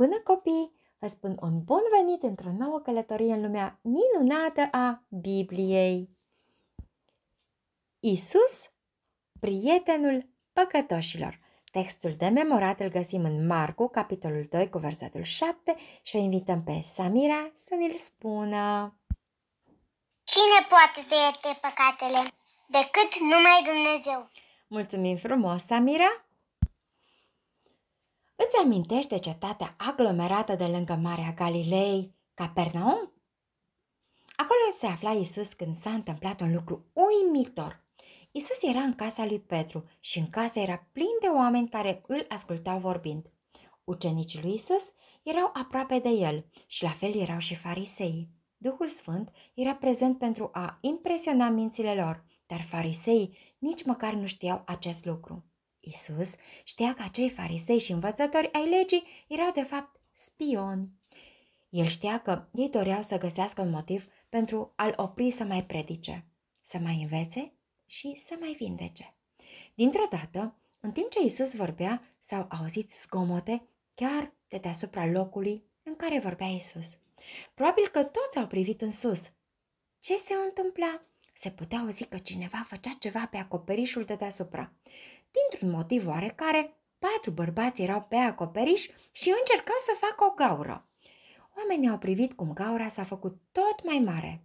Bună copii! Vă spun un bun venit într-o nouă călătorie în lumea minunată a Bibliei. Isus, prietenul păcătoșilor. Textul de memorat îl găsim în Marcu, capitolul 2, cu versetul 7 și o invităm pe Samira să ne-l spună. Cine poate să ierte păcatele decât numai Dumnezeu? Mulțumim frumos, Samira! Îți amintește cetatea aglomerată de lângă Marea Galilei, Capernaum? Acolo se afla Isus când s-a întâmplat un lucru uimitor. Isus era în casa lui Petru și în casă era plin de oameni care îl ascultau vorbind. Ucenicii lui Isus erau aproape de el și la fel erau și fariseii. Duhul Sfânt era prezent pentru a impresiona mințile lor, dar fariseii nici măcar nu știau acest lucru. Isus știa că acei farisei și învățători ai legii erau de fapt spioni. El știa că ei doreau să găsească un motiv pentru a-l opri să mai predice, să mai învețe și să mai vindece. Dintr-o dată, în timp ce Isus vorbea, s-au auzit zgomote chiar de deasupra locului în care vorbea Isus. Probabil că toți au privit în sus. Ce se întâmpla? se putea auzi că cineva făcea ceva pe acoperișul de deasupra. Dintr-un motiv oarecare, patru bărbați erau pe acoperiș și încercau să facă o gaură. Oamenii au privit cum gaura s-a făcut tot mai mare.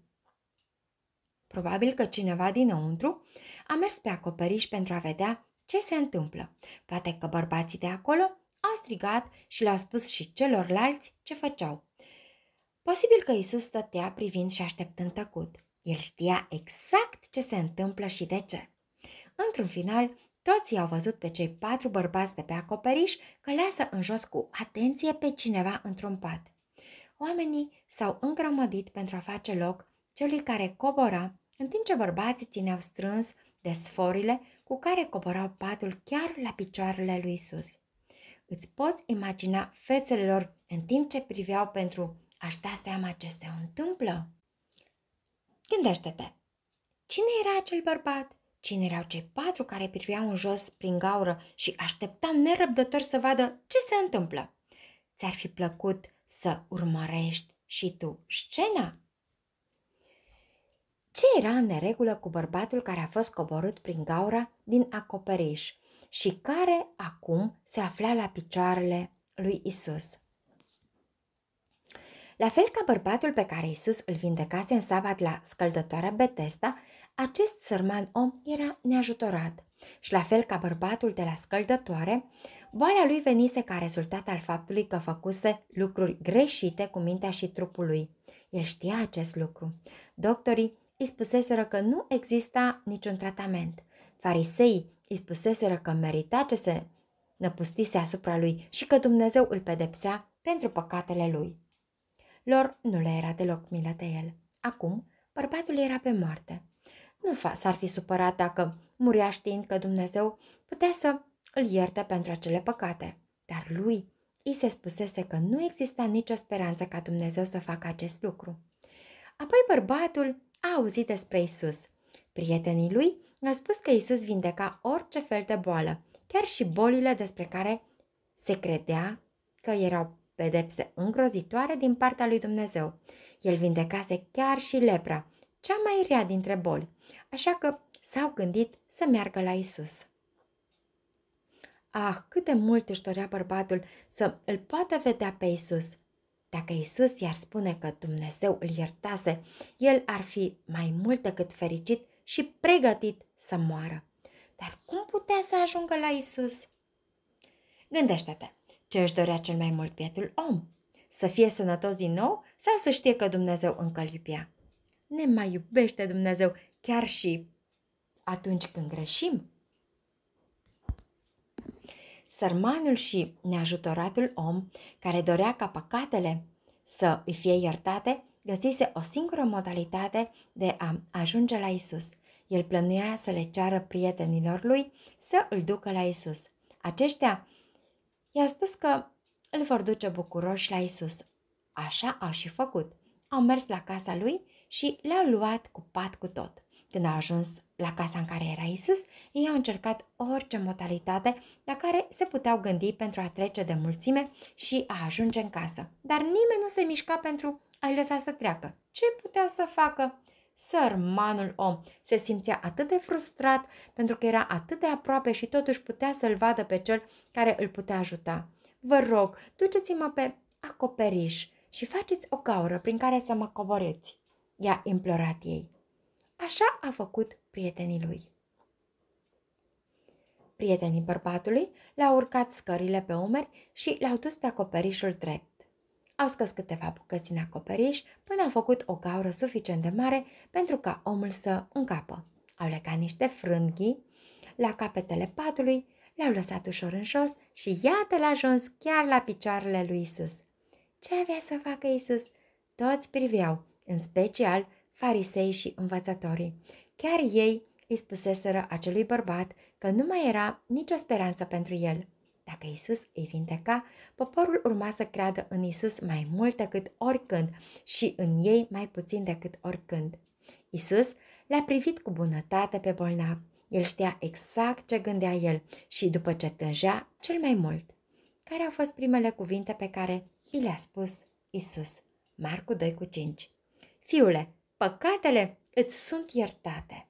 Probabil că cineva dinăuntru a mers pe acoperiș pentru a vedea ce se întâmplă. Poate că bărbații de acolo au strigat și le-au spus și celorlalți ce făceau. Posibil că Isus stătea privind și așteptând tăcut. El știa exact ce se întâmplă și de ce. Într-un final, toți i-au văzut pe cei patru bărbați de pe acoperiș că lasă în jos cu atenție pe cineva într-un pat. Oamenii s-au îngrămădit pentru a face loc celui care cobora, în timp ce bărbații țineau strâns de sforile cu care coborau patul chiar la picioarele lui Isus. Îți poți imagina fețele lor în timp ce priveau pentru a-și da seama ce se întâmplă? Gândește-te! Cine era acel bărbat? Cine erau cei patru care priveau în jos prin gaură și așteptam nerăbdător să vadă ce se întâmplă? Ți-ar fi plăcut să urmărești și tu scena? Ce era în neregulă cu bărbatul care a fost coborât prin gaură din acoperiș și care acum se afla la picioarele lui Isus? La fel ca bărbatul pe care Isus îl vindecase în sabat la scăldătoarea Betesta, acest sărman om era neajutorat. Și la fel ca bărbatul de la scăldătoare, boala lui venise ca rezultat al faptului că făcuse lucruri greșite cu mintea și trupul lui. El știa acest lucru. Doctorii îi spuseseră că nu exista niciun tratament. Fariseii îi spuseseră că merita ce se năpustise asupra lui și că Dumnezeu îl pedepsea pentru păcatele lui lor nu le era deloc milă de el. Acum, bărbatul era pe moarte. Nu s-ar fi supărat dacă murea știind că Dumnezeu putea să îl ierte pentru acele păcate. Dar lui îi se spusese că nu exista nicio speranță ca Dumnezeu să facă acest lucru. Apoi bărbatul a auzit despre Isus. Prietenii lui au spus că Isus vindeca orice fel de boală, chiar și bolile despre care se credea că erau pedepse îngrozitoare din partea lui Dumnezeu. El vindecase chiar și lepra, cea mai rea dintre boli, așa că s-au gândit să meargă la Isus. Ah, cât de mult își dorea bărbatul să îl poată vedea pe Isus. Dacă Isus i-ar spune că Dumnezeu îl iertase, el ar fi mai mult decât fericit și pregătit să moară. Dar cum putea să ajungă la Isus? Gândește-te! ce își dorea cel mai mult bietul om, să fie sănătos din nou sau să știe că Dumnezeu încă îl iubea. Ne mai iubește Dumnezeu chiar și atunci când greșim. Sărmanul și neajutoratul om care dorea ca păcatele să îi fie iertate, găsise o singură modalitate de a ajunge la Isus. El plănuia să le ceară prietenilor lui să îl ducă la Isus. Aceștia I-a spus că îl vor duce bucuroși la Isus. Așa a și făcut. Au mers la casa lui și l a luat cu pat cu tot. Când a ajuns la casa în care era Isus, ei au încercat orice modalitate la care se puteau gândi pentru a trece de mulțime și a ajunge în casă. Dar nimeni nu se mișca pentru a-i lăsa să treacă. Ce puteau să facă? Sărmanul om se simțea atât de frustrat pentru că era atât de aproape și totuși putea să-l vadă pe cel care îl putea ajuta. Vă rog, duceți-mă pe acoperiș și faceți o gaură prin care să mă coboreți, i-a implorat ei. Așa a făcut prietenii lui. Prietenii bărbatului l-au urcat scările pe umeri și l-au dus pe acoperișul drept. Au scos câteva bucăți în acoperiș până au făcut o gaură suficient de mare pentru ca omul să încapă. Au legat niște frânghii la capetele patului, l-au lăsat ușor în jos și iată l-a ajuns chiar la picioarele lui Isus. Ce avea să facă Isus? Toți priveau, în special farisei și învățătorii. Chiar ei îi spuseseră acelui bărbat că nu mai era nicio speranță pentru el. Dacă Isus îi vindeca, poporul urma să creadă în Isus mai mult decât oricând și în ei mai puțin decât oricând. Isus le-a privit cu bunătate pe bolnav. El știa exact ce gândea el și după ce tângea cel mai mult. Care au fost primele cuvinte pe care i le-a spus Isus? Marcu 2 cu 5 Fiule, păcatele îți sunt iertate.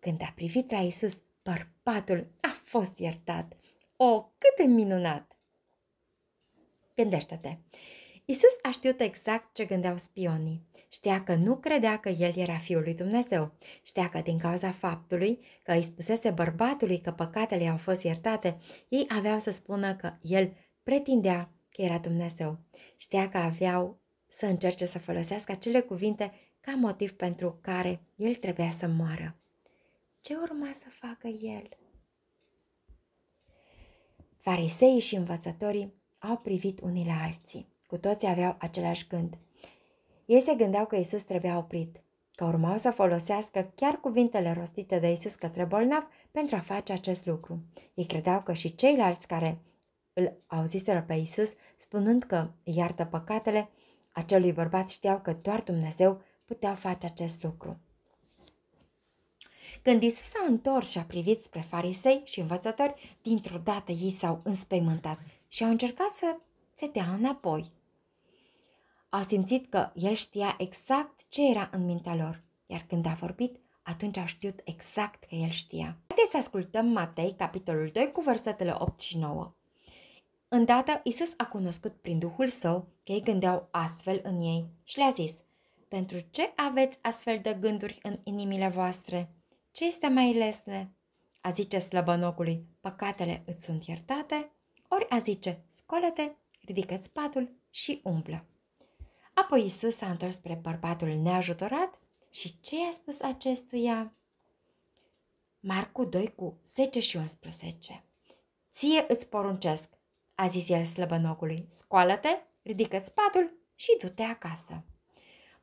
Când a privit la Isus, bărbatul a fost iertat. O, cât de minunat! Gândește-te! Isus a știut exact ce gândeau spionii. Știa că nu credea că el era fiul lui Dumnezeu. Știa că din cauza faptului că îi spusese bărbatului că păcatele au fost iertate, ei aveau să spună că el pretindea că era Dumnezeu. Știa că aveau să încerce să folosească acele cuvinte ca motiv pentru care el trebuia să moară. Ce urma să facă el? Fariseii și învățătorii au privit unii la alții. Cu toții aveau același gând. Ei se gândeau că Isus trebuia oprit, că urmau să folosească chiar cuvintele rostite de Isus către bolnav pentru a face acest lucru. Ei credeau că și ceilalți care îl auziseră pe Isus spunând că iartă păcatele, acelui bărbat știau că doar Dumnezeu putea face acest lucru. Când Isus s-a întors și a privit spre farisei și învățători, dintr-o dată ei s-au înspăimântat și au încercat să se dea înapoi. Au simțit că el știa exact ce era în mintea lor, iar când a vorbit, atunci au știut exact că el știa. Haideți să ascultăm Matei, capitolul 2, cu versetele 8 și 9. Îndată, Isus a cunoscut prin Duhul Său că ei gândeau astfel în ei și le-a zis, Pentru ce aveți astfel de gânduri în inimile voastre? ce este mai lesne? A zice slăbănocului, păcatele îți sunt iertate, ori a zice, scolete, ridică-ți patul și umplă. Apoi Isus s-a întors spre bărbatul neajutorat și ce i-a spus acestuia? Marcu 2 cu 10 și 11 Ție îți poruncesc, a zis el slăbănocului, scoală-te, ridică-ți patul și du-te acasă.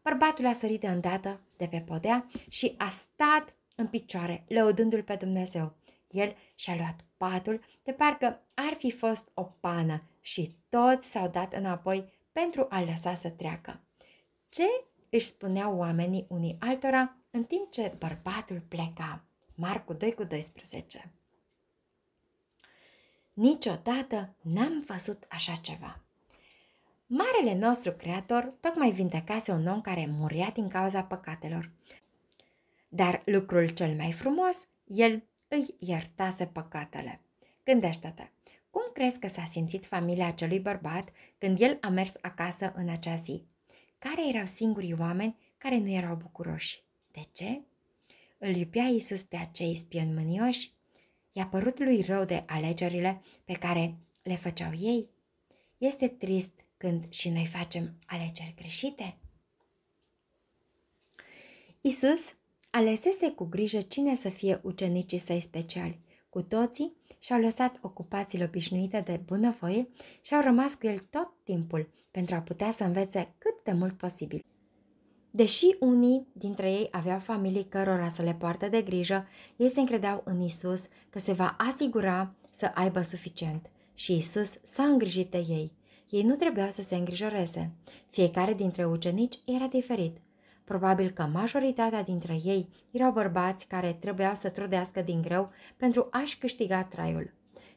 Bărbatul a sărit de îndată de pe podea și a stat în picioare, lăudându-l pe Dumnezeu. El și-a luat patul de parcă ar fi fost o pană și toți s-au dat înapoi pentru a-l lăsa să treacă. Ce își spuneau oamenii unii altora în timp ce bărbatul pleca? Marcu 2 cu 12 Niciodată n-am văzut așa ceva. Marele nostru creator tocmai vindecase un om care murea din cauza păcatelor. Dar lucrul cel mai frumos, el îi iertase păcatele. Gândește-te, cum crezi că s-a simțit familia acelui bărbat când el a mers acasă în acea zi? Care erau singurii oameni care nu erau bucuroși? De ce? Îl iubea Iisus pe acei spionmânioși? I-a părut lui rău de alegerile pe care le făceau ei? Este trist când și noi facem alegeri greșite? Isus Alesese cu grijă cine să fie ucenicii săi speciali. Cu toții și-au lăsat ocupațiile obișnuite de bunăvoie și au rămas cu el tot timpul pentru a putea să învețe cât de mult posibil. Deși unii dintre ei aveau familii cărora să le poartă de grijă, ei se încredeau în Isus că se va asigura să aibă suficient și Isus s-a îngrijit de ei. Ei nu trebuiau să se îngrijoreze. Fiecare dintre ucenici era diferit. Probabil că majoritatea dintre ei erau bărbați care trebuia să trudească din greu pentru a-și câștiga traiul.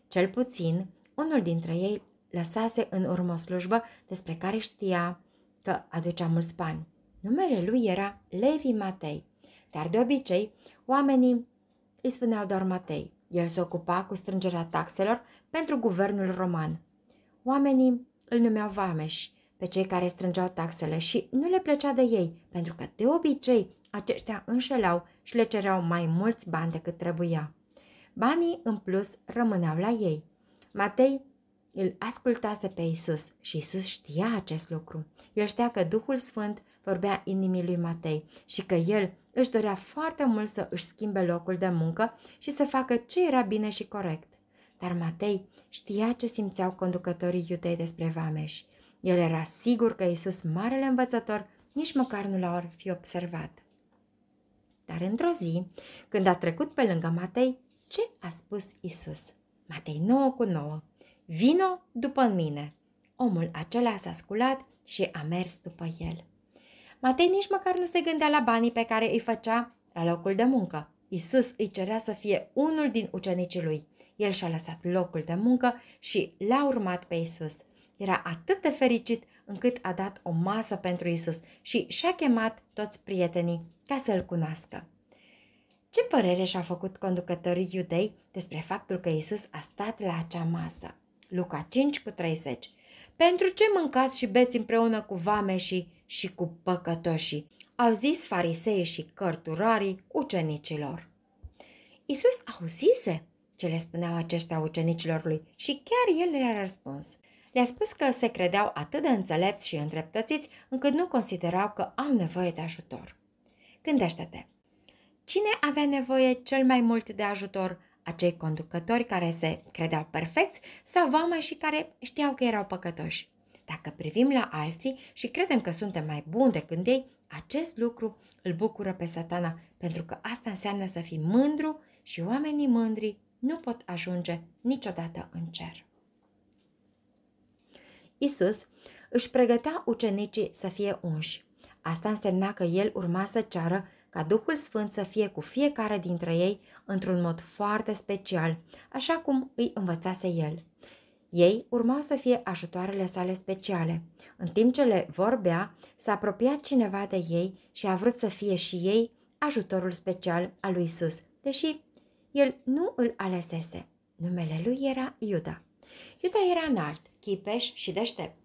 Cel puțin, unul dintre ei lăsase în urmă o slujbă despre care știa că aducea mulți bani. Numele lui era Levi Matei, dar de obicei oamenii îi spuneau doar Matei. El se ocupa cu strângerea taxelor pentru guvernul roman. Oamenii îl numeau Vameși, pe cei care strângeau taxele și nu le plăcea de ei, pentru că de obicei aceștia înșelau și le cereau mai mulți bani decât trebuia. Banii în plus rămâneau la ei. Matei îl ascultase pe Isus și Isus știa acest lucru. El știa că Duhul Sfânt vorbea inimii lui Matei și că el își dorea foarte mult să își schimbe locul de muncă și să facă ce era bine și corect. Dar Matei știa ce simțeau conducătorii iudei despre vameși. El era sigur că Isus, marele învățător, nici măcar nu l-ar fi observat. Dar într-o zi, când a trecut pe lângă Matei, ce a spus Isus? Matei 9 cu 9. Vino după mine. Omul acela s-a sculat și a mers după el. Matei nici măcar nu se gândea la banii pe care îi făcea la locul de muncă. Isus îi cerea să fie unul din ucenicii lui. El și-a lăsat locul de muncă și l-a urmat pe Isus. Era atât de fericit încât a dat o masă pentru Isus și și-a chemat toți prietenii ca să-l cunoască. Ce părere și-a făcut conducătorii iudei despre faptul că Isus a stat la acea masă? Luca 5 cu 30 Pentru ce mâncați și beți împreună cu vame și, și cu păcătoșii? Au zis farisei și cărturarii ucenicilor. Isus auzise ce le spuneau aceștia ucenicilor lui și chiar el le-a răspuns. Le-a spus că se credeau atât de înțelepți și îndreptățiți încât nu considerau că au nevoie de ajutor. Gândește-te! Cine avea nevoie cel mai mult de ajutor? Acei conducători care se credeau perfecți sau vama și care știau că erau păcătoși? Dacă privim la alții și credem că suntem mai buni decât ei, acest lucru îl bucură pe satana, pentru că asta înseamnă să fii mândru și oamenii mândri nu pot ajunge niciodată în cer. Isus își pregătea ucenicii să fie unși. Asta însemna că el urma să ceară ca Duhul Sfânt să fie cu fiecare dintre ei într-un mod foarte special, așa cum îi învățase el. Ei urmau să fie ajutoarele sale speciale. În timp ce le vorbea, s-a apropiat cineva de ei și a vrut să fie și ei ajutorul special al lui Isus, deși el nu îl alesese. Numele lui era Iuda. Iuda era înalt, chipeș și deștept.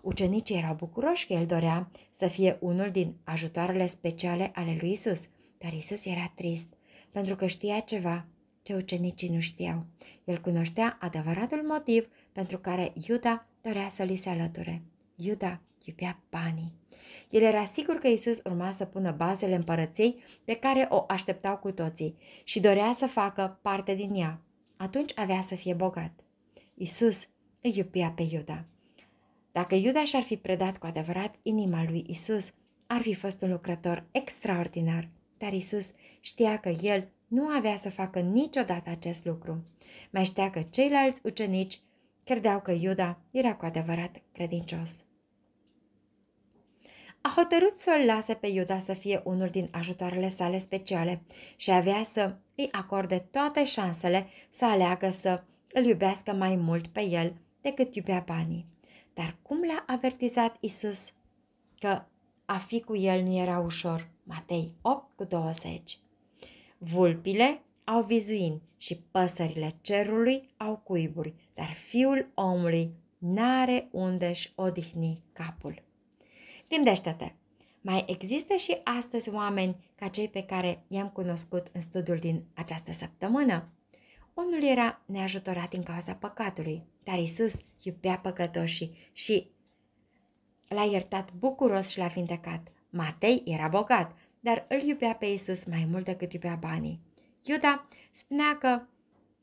Ucenicii erau bucuroși că el dorea să fie unul din ajutoarele speciale ale lui Isus, dar Isus era trist, pentru că știa ceva ce ucenicii nu știau. El cunoștea adevăratul motiv pentru care Iuda dorea să li se alăture. Iuda iubea banii. El era sigur că Isus urma să pună bazele împărăției pe care o așteptau cu toții și dorea să facă parte din ea. Atunci avea să fie bogat. Isus îi iubea pe Iuda. Dacă Iuda și-ar fi predat cu adevărat inima lui Isus, ar fi fost un lucrător extraordinar, dar Isus știa că el nu avea să facă niciodată acest lucru. Mai știa că ceilalți ucenici credeau că Iuda era cu adevărat credincios. A hotărât să-l lase pe Iuda să fie unul din ajutoarele sale speciale și avea să îi acorde toate șansele să aleagă să îl iubească mai mult pe el decât iubea banii. Dar cum l-a avertizat Isus că a fi cu el nu era ușor? Matei 8 cu 20. Vulpile au vizuini și păsările cerului au cuiburi, dar fiul omului n-are unde-și odihni capul. Gândește-te! Mai există și astăzi oameni ca cei pe care i-am cunoscut în studiul din această săptămână? omul era neajutorat din cauza păcatului, dar Isus iubea păcătoșii și l-a iertat bucuros și l-a vindecat. Matei era bogat, dar îl iubea pe Isus mai mult decât iubea banii. Iuda spunea că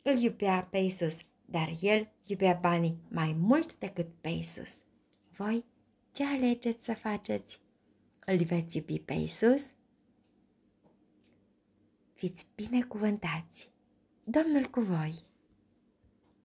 îl iubea pe Isus, dar el iubea banii mai mult decât pe Isus. Voi ce alegeți să faceți? Îl veți iubi pe Isus? Fiți binecuvântați! Doamnul cu voi.